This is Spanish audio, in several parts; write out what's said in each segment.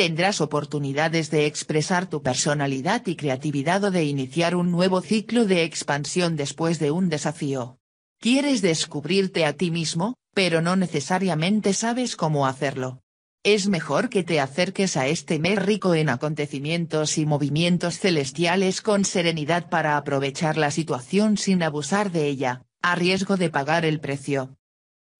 tendrás oportunidades de expresar tu personalidad y creatividad o de iniciar un nuevo ciclo de expansión después de un desafío. Quieres descubrirte a ti mismo, pero no necesariamente sabes cómo hacerlo. Es mejor que te acerques a este mes rico en acontecimientos y movimientos celestiales con serenidad para aprovechar la situación sin abusar de ella, a riesgo de pagar el precio.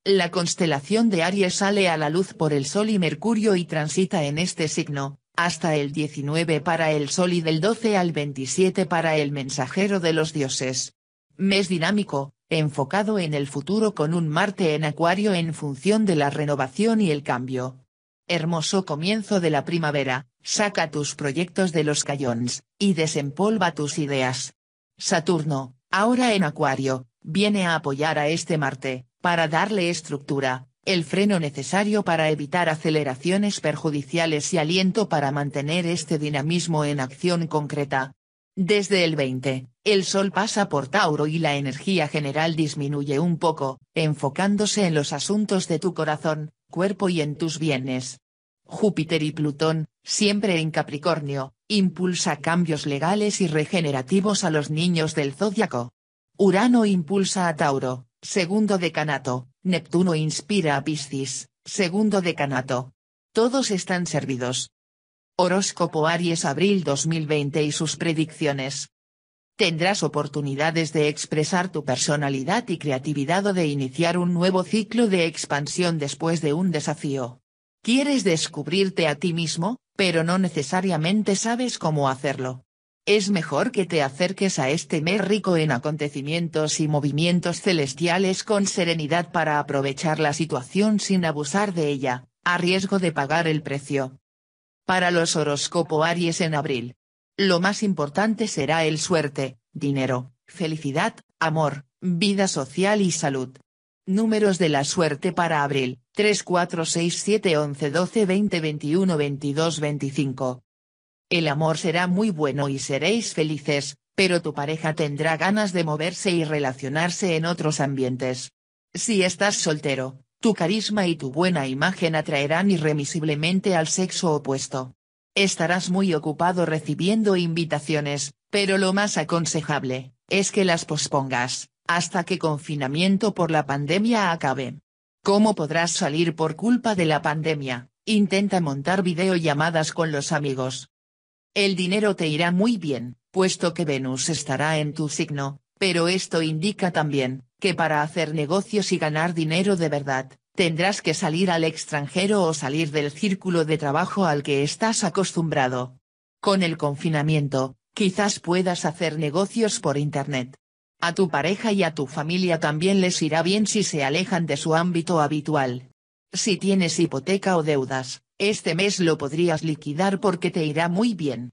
La constelación de Aries sale a la luz por el Sol y Mercurio y transita en este signo, hasta el 19 para el Sol y del 12 al 27 para el mensajero de los dioses. Mes dinámico, enfocado en el futuro con un Marte en Acuario en función de la renovación y el cambio. Hermoso comienzo de la primavera, saca tus proyectos de los Cayones, y desempolva tus ideas. Saturno, ahora en Acuario, viene a apoyar a este Marte, para darle estructura, el freno necesario para evitar aceleraciones perjudiciales y aliento para mantener este dinamismo en acción concreta. Desde el 20, el Sol pasa por Tauro y la energía general disminuye un poco, enfocándose en los asuntos de tu corazón, cuerpo y en tus bienes. Júpiter y Plutón, siempre en Capricornio, impulsa cambios legales y regenerativos a los niños del zodiaco. Urano impulsa a Tauro, segundo decanato, Neptuno inspira a Piscis, segundo decanato. Todos están servidos. Horóscopo Aries Abril 2020 y sus predicciones. Tendrás oportunidades de expresar tu personalidad y creatividad o de iniciar un nuevo ciclo de expansión después de un desafío. Quieres descubrirte a ti mismo, pero no necesariamente sabes cómo hacerlo es mejor que te acerques a este mes rico en acontecimientos y movimientos celestiales con serenidad para aprovechar la situación sin abusar de ella, a riesgo de pagar el precio. Para los horóscopo Aries en abril. Lo más importante será el suerte, dinero, felicidad, amor, vida social y salud. Números de la suerte para abril, 3, 4, 6, 7, 11, 12, 20, 21, 22, 25. El amor será muy bueno y seréis felices, pero tu pareja tendrá ganas de moverse y relacionarse en otros ambientes. Si estás soltero, tu carisma y tu buena imagen atraerán irremisiblemente al sexo opuesto. Estarás muy ocupado recibiendo invitaciones, pero lo más aconsejable, es que las pospongas, hasta que confinamiento por la pandemia acabe. ¿Cómo podrás salir por culpa de la pandemia? Intenta montar videollamadas con los amigos. El dinero te irá muy bien, puesto que Venus estará en tu signo, pero esto indica también, que para hacer negocios y ganar dinero de verdad, tendrás que salir al extranjero o salir del círculo de trabajo al que estás acostumbrado. Con el confinamiento, quizás puedas hacer negocios por Internet. A tu pareja y a tu familia también les irá bien si se alejan de su ámbito habitual. Si tienes hipoteca o deudas, este mes lo podrías liquidar porque te irá muy bien.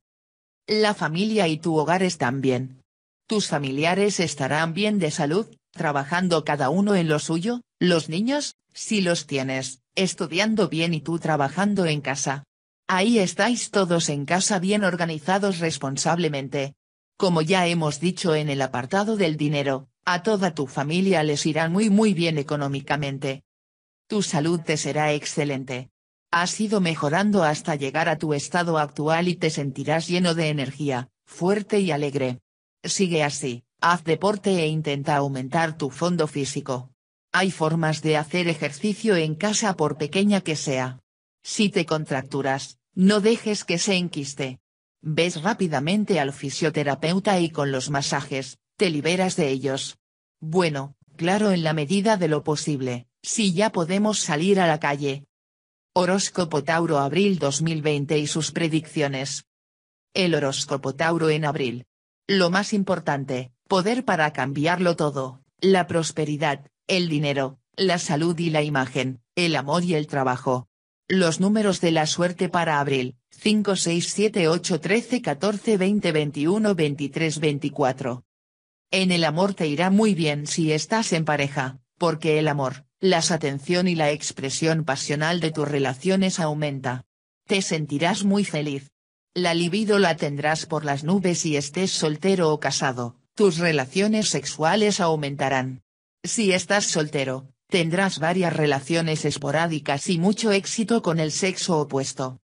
La familia y tu hogar están bien. Tus familiares estarán bien de salud, trabajando cada uno en lo suyo, los niños, si los tienes, estudiando bien y tú trabajando en casa. Ahí estáis todos en casa bien organizados responsablemente. Como ya hemos dicho en el apartado del dinero, a toda tu familia les irá muy muy bien económicamente tu salud te será excelente. Has ido mejorando hasta llegar a tu estado actual y te sentirás lleno de energía, fuerte y alegre. Sigue así, haz deporte e intenta aumentar tu fondo físico. Hay formas de hacer ejercicio en casa por pequeña que sea. Si te contracturas, no dejes que se enquiste. Ves rápidamente al fisioterapeuta y con los masajes, te liberas de ellos. Bueno, claro en la medida de lo posible si ya podemos salir a la calle. Horóscopo Tauro Abril 2020 y sus predicciones. El horóscopo Tauro en abril. Lo más importante, poder para cambiarlo todo, la prosperidad, el dinero, la salud y la imagen, el amor y el trabajo. Los números de la suerte para abril, 5, 6, 7, 8, 13, 14, 20, 21, 23, 24. En el amor te irá muy bien si estás en pareja, porque el amor, la atención y la expresión pasional de tus relaciones aumenta. Te sentirás muy feliz. La libido la tendrás por las nubes si estés soltero o casado, tus relaciones sexuales aumentarán. Si estás soltero, tendrás varias relaciones esporádicas y mucho éxito con el sexo opuesto.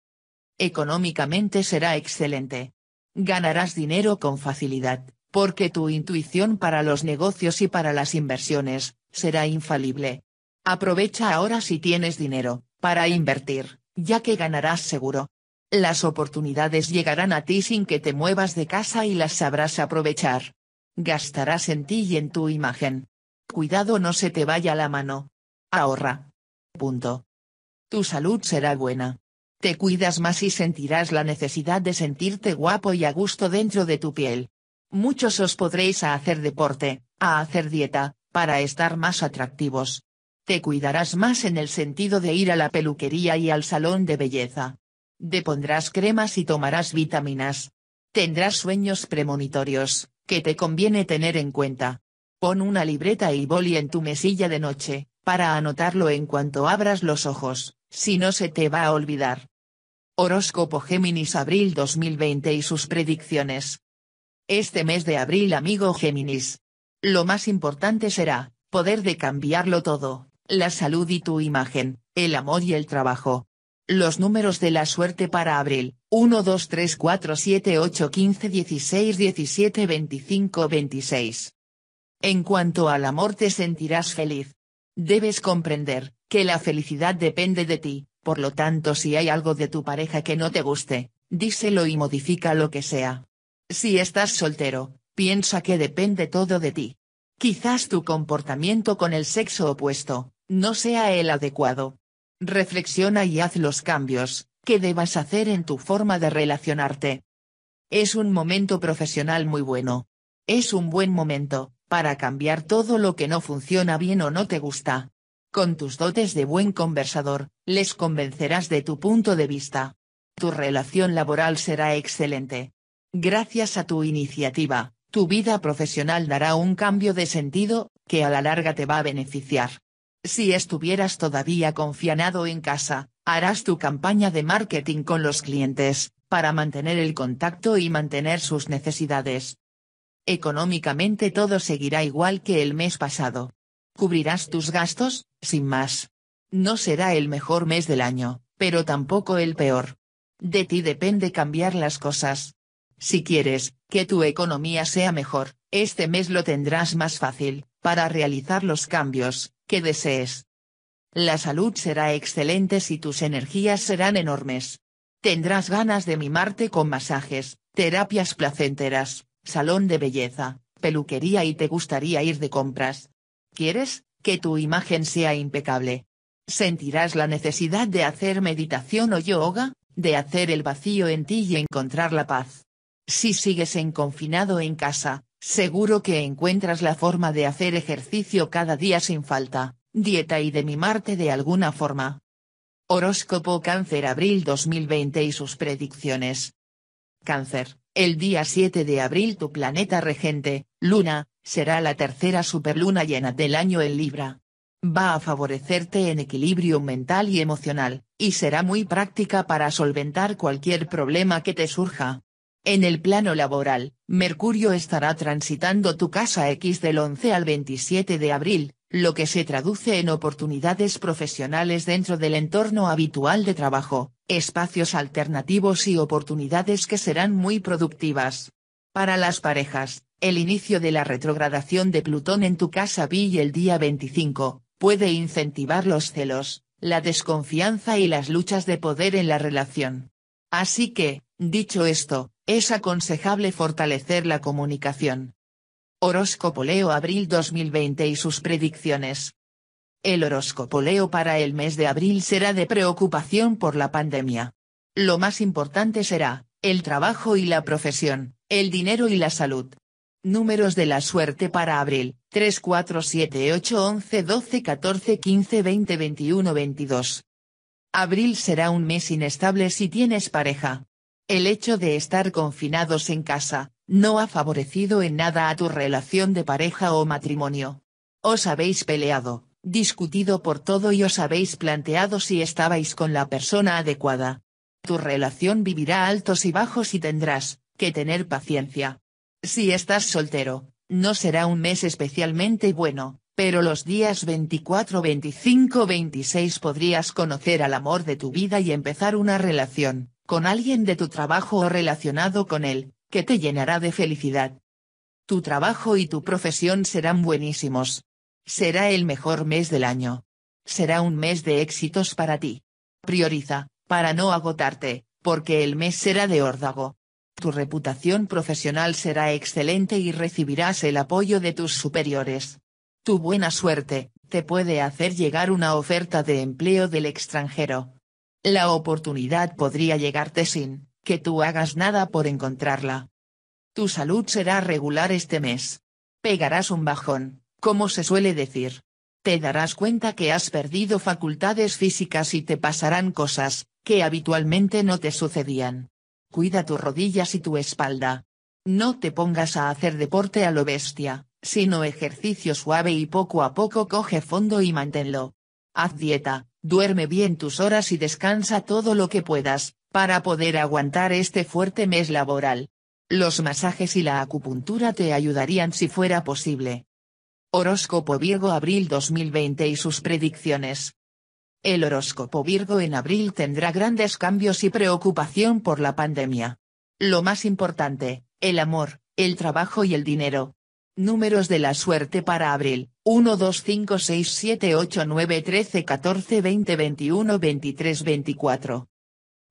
Económicamente será excelente. Ganarás dinero con facilidad, porque tu intuición para los negocios y para las inversiones, será infalible. Aprovecha ahora si tienes dinero, para invertir, ya que ganarás seguro. Las oportunidades llegarán a ti sin que te muevas de casa y las sabrás aprovechar. Gastarás en ti y en tu imagen. Cuidado no se te vaya la mano. Ahorra. Punto. Tu salud será buena. Te cuidas más y sentirás la necesidad de sentirte guapo y a gusto dentro de tu piel. Muchos os podréis a hacer deporte, a hacer dieta, para estar más atractivos. Te cuidarás más en el sentido de ir a la peluquería y al salón de belleza. Depondrás cremas y tomarás vitaminas. Tendrás sueños premonitorios, que te conviene tener en cuenta. Pon una libreta y boli en tu mesilla de noche, para anotarlo en cuanto abras los ojos, si no se te va a olvidar. Horóscopo Géminis Abril 2020 y sus predicciones. Este mes de abril amigo Géminis. Lo más importante será, poder de cambiarlo todo, la salud y tu imagen, el amor y el trabajo. Los números de la suerte para abril, 1, 2, 3, 4, 7, 8, 15, 16, 17, 25, 26. En cuanto al amor te sentirás feliz. Debes comprender, que la felicidad depende de ti, por lo tanto si hay algo de tu pareja que no te guste, díselo y modifica lo que sea. Si estás soltero, piensa que depende todo de ti. Quizás tu comportamiento con el sexo opuesto, no sea el adecuado. Reflexiona y haz los cambios que debas hacer en tu forma de relacionarte. Es un momento profesional muy bueno. Es un buen momento, para cambiar todo lo que no funciona bien o no te gusta. Con tus dotes de buen conversador, les convencerás de tu punto de vista. Tu relación laboral será excelente. Gracias a tu iniciativa, tu vida profesional dará un cambio de sentido, que a la larga te va a beneficiar. Si estuvieras todavía confianado en casa, harás tu campaña de marketing con los clientes, para mantener el contacto y mantener sus necesidades. Económicamente todo seguirá igual que el mes pasado. Cubrirás tus gastos, sin más. No será el mejor mes del año, pero tampoco el peor. De ti depende cambiar las cosas. Si quieres, que tu economía sea mejor, este mes lo tendrás más fácil, para realizar los cambios, Qué desees. La salud será excelente si tus energías serán enormes. Tendrás ganas de mimarte con masajes, terapias placenteras, salón de belleza, peluquería y te gustaría ir de compras. ¿Quieres que tu imagen sea impecable? Sentirás la necesidad de hacer meditación o yoga, de hacer el vacío en ti y encontrar la paz. Si sigues en confinado en casa, Seguro que encuentras la forma de hacer ejercicio cada día sin falta, dieta y de mimarte de alguna forma. Horóscopo Cáncer Abril 2020 y sus predicciones. Cáncer, el día 7 de abril tu planeta regente, Luna, será la tercera superluna llena del año en Libra. Va a favorecerte en equilibrio mental y emocional, y será muy práctica para solventar cualquier problema que te surja. En el plano laboral, Mercurio estará transitando tu casa X del 11 al 27 de abril, lo que se traduce en oportunidades profesionales dentro del entorno habitual de trabajo, espacios alternativos y oportunidades que serán muy productivas. Para las parejas, el inicio de la retrogradación de Plutón en tu casa Vi el día 25, puede incentivar los celos, la desconfianza y las luchas de poder en la relación. Así que, Dicho esto, es aconsejable fortalecer la comunicación. Horóscopo Leo Abril 2020 y sus predicciones. El horóscopo Leo para el mes de abril será de preocupación por la pandemia. Lo más importante será, el trabajo y la profesión, el dinero y la salud. Números de la suerte para abril, 3, 4, 7, 8, 11, 12, 14, 15, 20, 21, 22. Abril será un mes inestable si tienes pareja, el hecho de estar confinados en casa, no ha favorecido en nada a tu relación de pareja o matrimonio. Os habéis peleado, discutido por todo y os habéis planteado si estabais con la persona adecuada. Tu relación vivirá altos y bajos y tendrás que tener paciencia. Si estás soltero, no será un mes especialmente bueno, pero los días 24, 25, 26 podrías conocer al amor de tu vida y empezar una relación con alguien de tu trabajo o relacionado con él, que te llenará de felicidad. Tu trabajo y tu profesión serán buenísimos. Será el mejor mes del año. Será un mes de éxitos para ti. Prioriza, para no agotarte, porque el mes será de órdago. Tu reputación profesional será excelente y recibirás el apoyo de tus superiores. Tu buena suerte, te puede hacer llegar una oferta de empleo del extranjero, la oportunidad podría llegarte sin que tú hagas nada por encontrarla. Tu salud será regular este mes. Pegarás un bajón, como se suele decir. Te darás cuenta que has perdido facultades físicas y te pasarán cosas que habitualmente no te sucedían. Cuida tus rodillas y tu espalda. No te pongas a hacer deporte a lo bestia, sino ejercicio suave y poco a poco coge fondo y manténlo. Haz dieta, duerme bien tus horas y descansa todo lo que puedas, para poder aguantar este fuerte mes laboral. Los masajes y la acupuntura te ayudarían si fuera posible. Horóscopo Virgo Abril 2020 y sus predicciones. El horóscopo Virgo en abril tendrá grandes cambios y preocupación por la pandemia. Lo más importante, el amor, el trabajo y el dinero. Números de la suerte para abril, 1 2 5 6 7 8 9 13 14 20 21 23 24.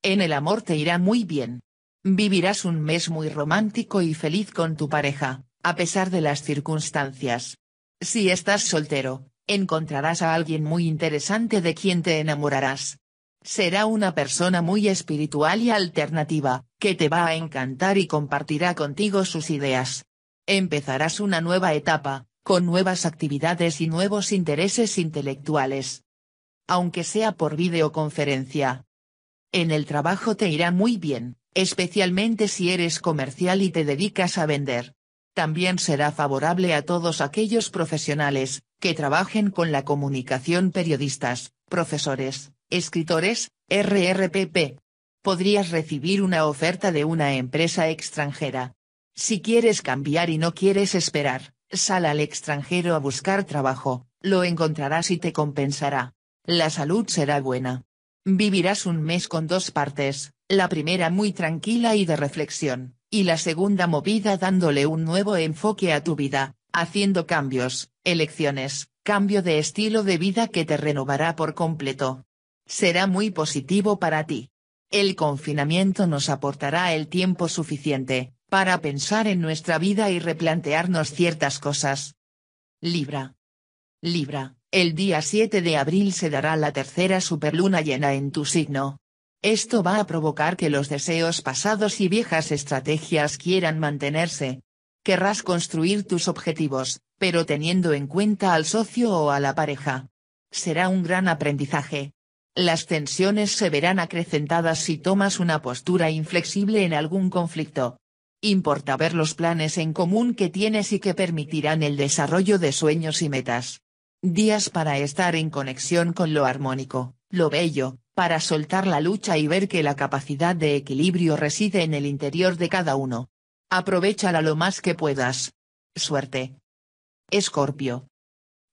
En el amor te irá muy bien. Vivirás un mes muy romántico y feliz con tu pareja, a pesar de las circunstancias. Si estás soltero, encontrarás a alguien muy interesante de quien te enamorarás. Será una persona muy espiritual y alternativa, que te va a encantar y compartirá contigo sus ideas. Empezarás una nueva etapa, con nuevas actividades y nuevos intereses intelectuales. Aunque sea por videoconferencia. En el trabajo te irá muy bien, especialmente si eres comercial y te dedicas a vender. También será favorable a todos aquellos profesionales, que trabajen con la comunicación periodistas, profesores, escritores, RRPP. Podrías recibir una oferta de una empresa extranjera. Si quieres cambiar y no quieres esperar, Sal al extranjero a buscar trabajo, lo encontrarás y te compensará. La salud será buena. Vivirás un mes con dos partes, la primera muy tranquila y de reflexión, y la segunda movida dándole un nuevo enfoque a tu vida, haciendo cambios, elecciones, cambio de estilo de vida que te renovará por completo. Será muy positivo para ti. El confinamiento nos aportará el tiempo suficiente, para pensar en nuestra vida y replantearnos ciertas cosas. Libra. Libra, el día 7 de abril se dará la tercera superluna llena en tu signo. Esto va a provocar que los deseos pasados y viejas estrategias quieran mantenerse. Querrás construir tus objetivos, pero teniendo en cuenta al socio o a la pareja. Será un gran aprendizaje. Las tensiones se verán acrecentadas si tomas una postura inflexible en algún conflicto importa ver los planes en común que tienes y que permitirán el desarrollo de sueños y metas. Días para estar en conexión con lo armónico, lo bello, para soltar la lucha y ver que la capacidad de equilibrio reside en el interior de cada uno. Aprovechala lo más que puedas. Suerte. Escorpio.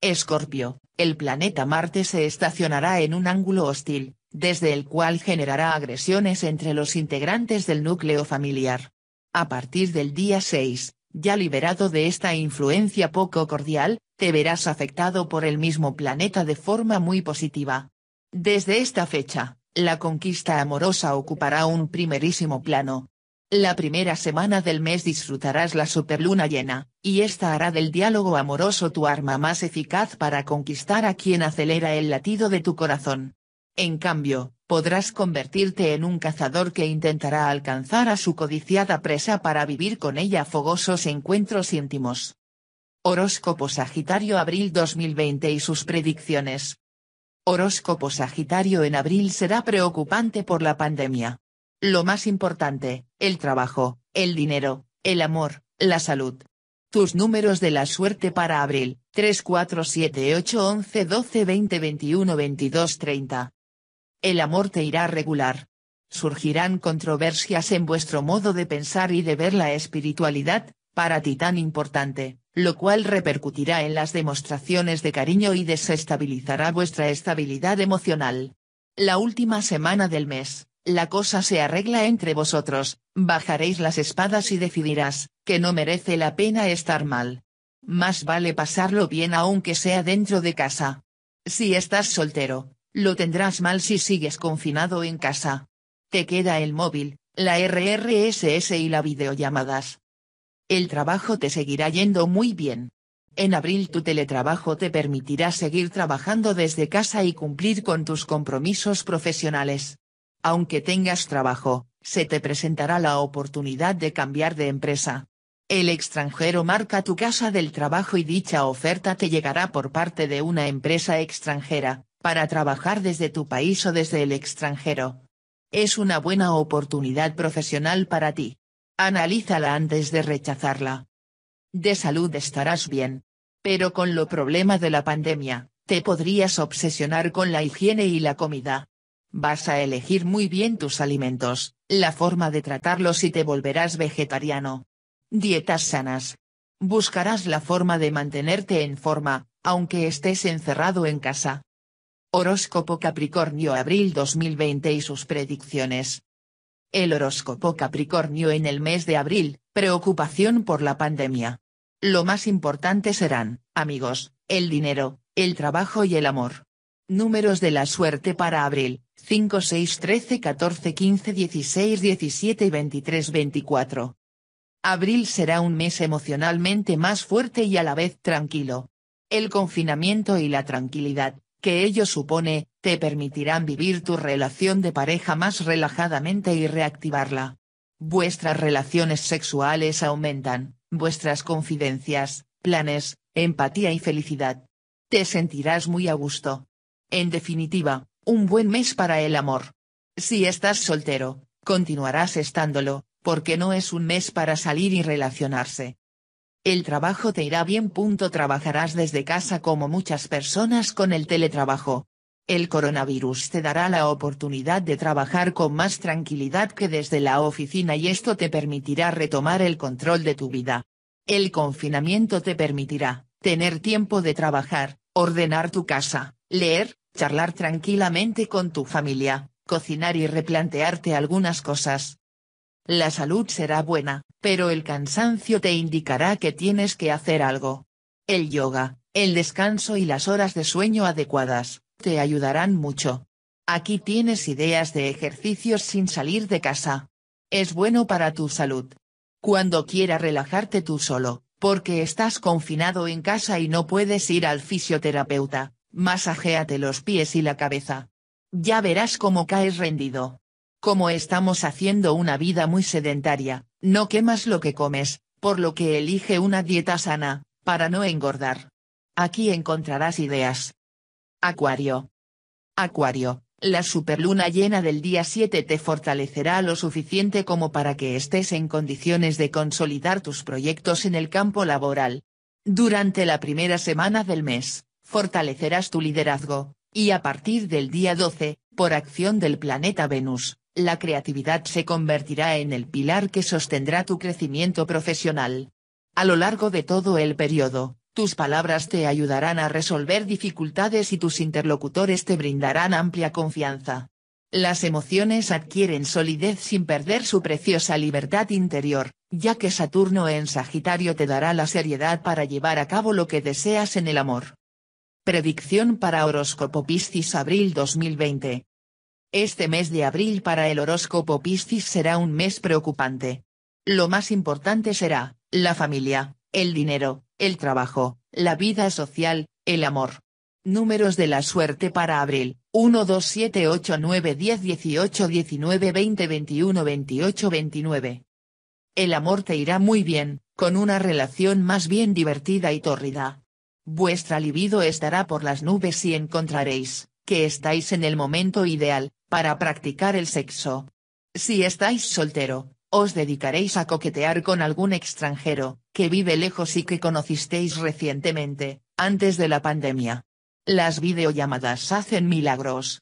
Escorpio, el planeta Marte se estacionará en un ángulo hostil, desde el cual generará agresiones entre los integrantes del núcleo familiar. A partir del día 6, ya liberado de esta influencia poco cordial, te verás afectado por el mismo planeta de forma muy positiva. Desde esta fecha, la conquista amorosa ocupará un primerísimo plano. La primera semana del mes disfrutarás la superluna llena, y esta hará del diálogo amoroso tu arma más eficaz para conquistar a quien acelera el latido de tu corazón. En cambio, podrás convertirte en un cazador que intentará alcanzar a su codiciada presa para vivir con ella fogosos encuentros íntimos. Horóscopo Sagitario Abril 2020 y sus predicciones. Horóscopo Sagitario en abril será preocupante por la pandemia. Lo más importante, el trabajo, el dinero, el amor, la salud. Tus números de la suerte para abril, 3, 4, 7, 8, 11, 12, 20, 21, 22, 30 el amor te irá regular. Surgirán controversias en vuestro modo de pensar y de ver la espiritualidad, para ti tan importante, lo cual repercutirá en las demostraciones de cariño y desestabilizará vuestra estabilidad emocional. La última semana del mes, la cosa se arregla entre vosotros, bajaréis las espadas y decidirás, que no merece la pena estar mal. Más vale pasarlo bien aunque sea dentro de casa. Si estás soltero, lo tendrás mal si sigues confinado en casa. Te queda el móvil, la RRSS y las videollamadas. El trabajo te seguirá yendo muy bien. En abril tu teletrabajo te permitirá seguir trabajando desde casa y cumplir con tus compromisos profesionales. Aunque tengas trabajo, se te presentará la oportunidad de cambiar de empresa. El extranjero marca tu casa del trabajo y dicha oferta te llegará por parte de una empresa extranjera, para trabajar desde tu país o desde el extranjero. Es una buena oportunidad profesional para ti. Analízala antes de rechazarla. De salud estarás bien. Pero con lo problema de la pandemia, te podrías obsesionar con la higiene y la comida. Vas a elegir muy bien tus alimentos, la forma de tratarlos y te volverás vegetariano. Dietas sanas. Buscarás la forma de mantenerte en forma, aunque estés encerrado en casa. Horóscopo Capricornio Abril 2020 y sus predicciones. El horóscopo Capricornio en el mes de abril, preocupación por la pandemia. Lo más importante serán, amigos, el dinero, el trabajo y el amor. Números de la suerte para abril, 5, 6, 13, 14, 15, 16, 17 y 23, 24. Abril será un mes emocionalmente más fuerte y a la vez tranquilo. El confinamiento y la tranquilidad, que ello supone, te permitirán vivir tu relación de pareja más relajadamente y reactivarla. Vuestras relaciones sexuales aumentan, vuestras confidencias, planes, empatía y felicidad. Te sentirás muy a gusto. En definitiva, un buen mes para el amor. Si estás soltero, continuarás estándolo, porque no es un mes para salir y relacionarse. El trabajo te irá bien. Trabajarás desde casa como muchas personas con el teletrabajo. El coronavirus te dará la oportunidad de trabajar con más tranquilidad que desde la oficina y esto te permitirá retomar el control de tu vida. El confinamiento te permitirá, tener tiempo de trabajar, ordenar tu casa, leer, charlar tranquilamente con tu familia, cocinar y replantearte algunas cosas. La salud será buena, pero el cansancio te indicará que tienes que hacer algo. El yoga, el descanso y las horas de sueño adecuadas, te ayudarán mucho. Aquí tienes ideas de ejercicios sin salir de casa. Es bueno para tu salud. Cuando quiera relajarte tú solo, porque estás confinado en casa y no puedes ir al fisioterapeuta, masajéate los pies y la cabeza. Ya verás cómo caes rendido como estamos haciendo una vida muy sedentaria, no quemas lo que comes, por lo que elige una dieta sana, para no engordar. Aquí encontrarás ideas. Acuario. Acuario, la superluna llena del día 7 te fortalecerá lo suficiente como para que estés en condiciones de consolidar tus proyectos en el campo laboral. Durante la primera semana del mes, fortalecerás tu liderazgo, y a partir del día 12, por acción del planeta Venus, la creatividad se convertirá en el pilar que sostendrá tu crecimiento profesional. A lo largo de todo el periodo, tus palabras te ayudarán a resolver dificultades y tus interlocutores te brindarán amplia confianza. Las emociones adquieren solidez sin perder su preciosa libertad interior, ya que Saturno en Sagitario te dará la seriedad para llevar a cabo lo que deseas en el amor. Predicción para horóscopo Piscis Abril 2020. Este mes de abril para el horóscopo Piscis será un mes preocupante. Lo más importante será, la familia, el dinero, el trabajo, la vida social, el amor. Números de la suerte para abril, 1, 2, 7, 8, 9, 10, 18, 19, 20, 21, 28, 29. El amor te irá muy bien, con una relación más bien divertida y tórrida. Vuestra libido estará por las nubes y encontraréis que estáis en el momento ideal, para practicar el sexo. Si estáis soltero, os dedicaréis a coquetear con algún extranjero, que vive lejos y que conocisteis recientemente, antes de la pandemia. Las videollamadas hacen milagros.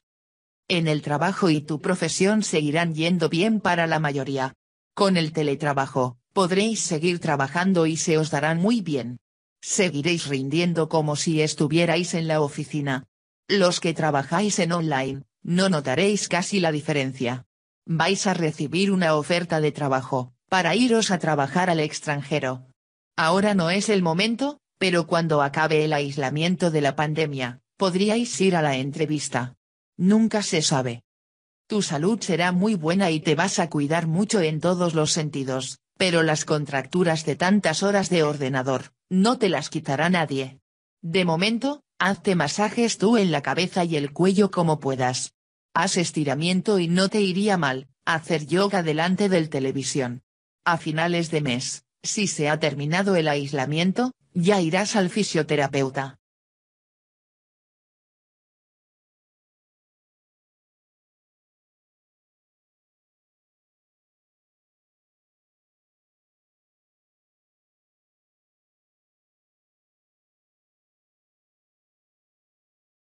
En el trabajo y tu profesión seguirán yendo bien para la mayoría. Con el teletrabajo, podréis seguir trabajando y se os darán muy bien. Seguiréis rindiendo como si estuvierais en la oficina, los que trabajáis en online, no notaréis casi la diferencia. Vais a recibir una oferta de trabajo, para iros a trabajar al extranjero. Ahora no es el momento, pero cuando acabe el aislamiento de la pandemia, podríais ir a la entrevista. Nunca se sabe. Tu salud será muy buena y te vas a cuidar mucho en todos los sentidos, pero las contracturas de tantas horas de ordenador, no te las quitará nadie. De momento, Hazte masajes tú en la cabeza y el cuello como puedas. Haz estiramiento y no te iría mal, hacer yoga delante del televisión. A finales de mes, si se ha terminado el aislamiento, ya irás al fisioterapeuta.